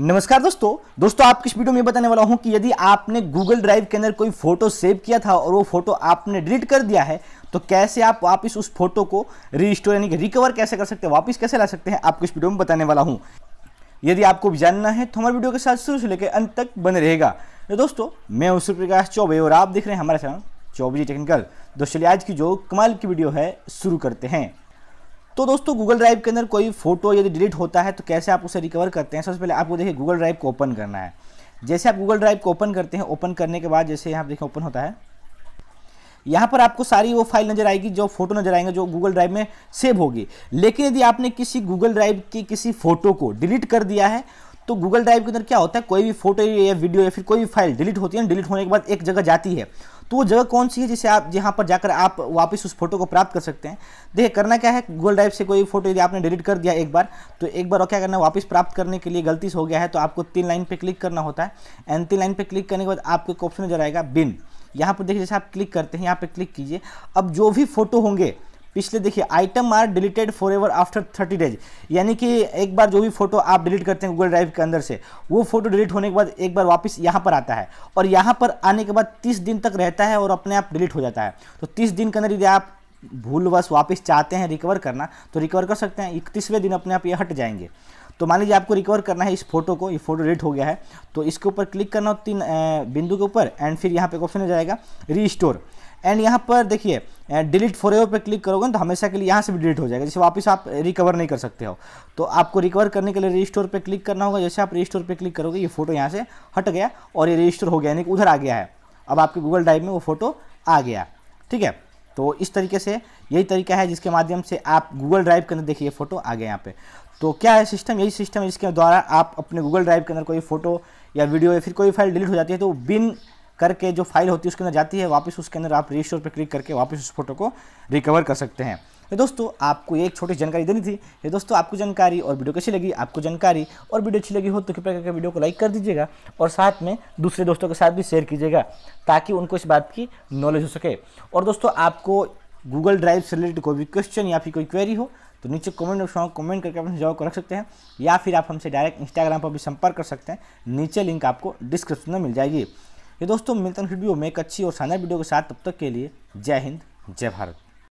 नमस्कार दोस्तों दोस्तों आपकी इस वीडियो में बताने वाला हूं कि यदि आपने गूगल ड्राइव के अंदर कोई फोटो सेव किया था और वो फोटो आपने डिलीट कर दिया है तो कैसे आप वापस उस फोटो को रिस्टोर यानी कि रिकवर कैसे कर सकते हैं वापस कैसे ला सकते हैं आपको इस वीडियो में बताने वाला हूँ यदि आपको भी जानना है तो हमारे वीडियो के साथ शुरू से लेकर अंत तक बने रहेगा तो दोस्तों मैं उसी प्रकाश चौबे और आप देख रहे हैं हमारा चैनल चौबे टेक्निकल दोस्तों चलिए आज की जो कमाल की वीडियो है शुरू करते हैं तो दोस्तों गूगल ड्राइव के अंदर कोई फोटो यदि डिलीट होता है तो कैसे आप उसे रिकवर करते हैं सबसे पहले आपको देखिए गूगल ड्राइव को ओपन करना है जैसे आप गूगल ड्राइव को ओपन करते हैं ओपन करने के बाद जैसे यहाँ देखिए ओपन होता है यहाँ पर आपको सारी वो फाइल नज़र आएगी जो फोटो नज़र आएंगे जो गूगल ड्राइव में सेव होगी लेकिन यदि आपने किसी गूगल ड्राइव की किसी फोटो को डिलीट कर दिया है तो गूगल ड्राइव के अंदर क्या होता है कोई भी फोटो या वीडियो या फिर कोई भी फाइल डिलीट होती है डिलीट होने के बाद एक जगह जाती है तो वो जगह कौन सी है जिसे आप जहाँ पर जाकर आप वापस उस फोटो को प्राप्त कर सकते हैं देखिए करना क्या है गूगल ड्राइव से कोई फोटो यदि आपने डिलीट कर दिया एक बार तो एक बार और क्या करना है वापस प्राप्त करने के लिए गलती से हो गया है तो आपको तीन लाइन पर क्लिक करना होता है एंड तीन लाइन पर क्लिक करने के बाद आपको एक ऑप्शन नजर आएगा बिन यहाँ पर देखिए जैसे आप क्लिक करते हैं यहाँ पर क्लिक कीजिए अब जो भी फोटो होंगे पिछले देखिए item are deleted forever after thirty days यानी कि एक बार जो भी फोटो आप डिलीट करते हैं गूगल ड्राइव के अंदर से वो फोटो डिलीट होने के बाद एक बार वापस यहाँ पर आता है और यहाँ पर आने के बाद तीस दिन तक रहता है और अपने आप डिलीट हो जाता है तो तीस दिन के अंदर यदि आप भूलवश वापस चाहते हैं रिकवर करना तो रिकवर कर सकते हैं इकतीसवें दिन अपने आप ये हट जाएंगे तो मान लीजिए आपको रिकवर करना है इस फोटो को ये फोटो डिलीट हो गया है तो इसके ऊपर क्लिक करना हो तीन बिंदु के ऊपर एंड फिर यहाँ पे ऑप्शन हो जाएगा रीस्टोर एंड यहाँ पर देखिए डिलीट फॉर एवर पर क्लिक करोगे तो हमेशा के लिए यहाँ से भी डिलीट हो जाएगा जैसे वापस आप रिकवर नहीं कर सकते हो तो आपको रिकवर करने के लिए रीस्टोर पर क्लिक करना होगा जैसे आप स्टोर पर क्लिक करोगे ये फोटो यहाँ से हट गया और ये रजिस्टोर हो गया यानी कि उधर आ गया है अब आपके गूगल ड्राइव में वो फोटो आ गया ठीक है तो इस तरीके से यही तरीका है जिसके माध्यम से आप गूगल ड्राइव के अंदर देखिए फ़ोटो आ गया यहाँ पे तो क्या है सिस्टम यही सिस्टम है जिसके द्वारा आप अपने गूगल ड्राइव के अंदर कोई फ़ोटो या वीडियो या फिर कोई फाइल डिलीट हो जाती है तो बिन करके जो फाइल होती है उसके अंदर जाती है वापस उसके अंदर आप रिस्टोर पर क्लिक करके वापस उस फोटो को रिकवर कर सकते हैं दोस्तों आपको एक छोटी जानकारी देनी थी ये दोस्तों आपको जानकारी और वीडियो कैसी लगी आपको जानकारी और वीडियो अच्छी लगी हो तो कृपया करके वीडियो को लाइक कर दीजिएगा और साथ में दूसरे दोस्तों के साथ भी शेयर कीजिएगा ताकि उनको इस बात की नॉलेज हो सके और दोस्तों आपको गूगल ड्राइव से रिलेटेड कोई भी क्वेश्चन या फिर कोई क्वेरी हो तो नीचे कमेंट में कमेंट करके अपने जवाब को रख सकते हैं या फिर आप हमसे डायरेक्ट इंस्टाग्राम पर भी संपर्क कर सकते हैं नीचे लिंक आपको डिस्क्रिप्शन में मिल जाएगी ये दोस्तों मिलता हूँ वीडियो में एक अच्छी और शानदार वीडियो के साथ तब तक के लिए जय हिंद जय भारत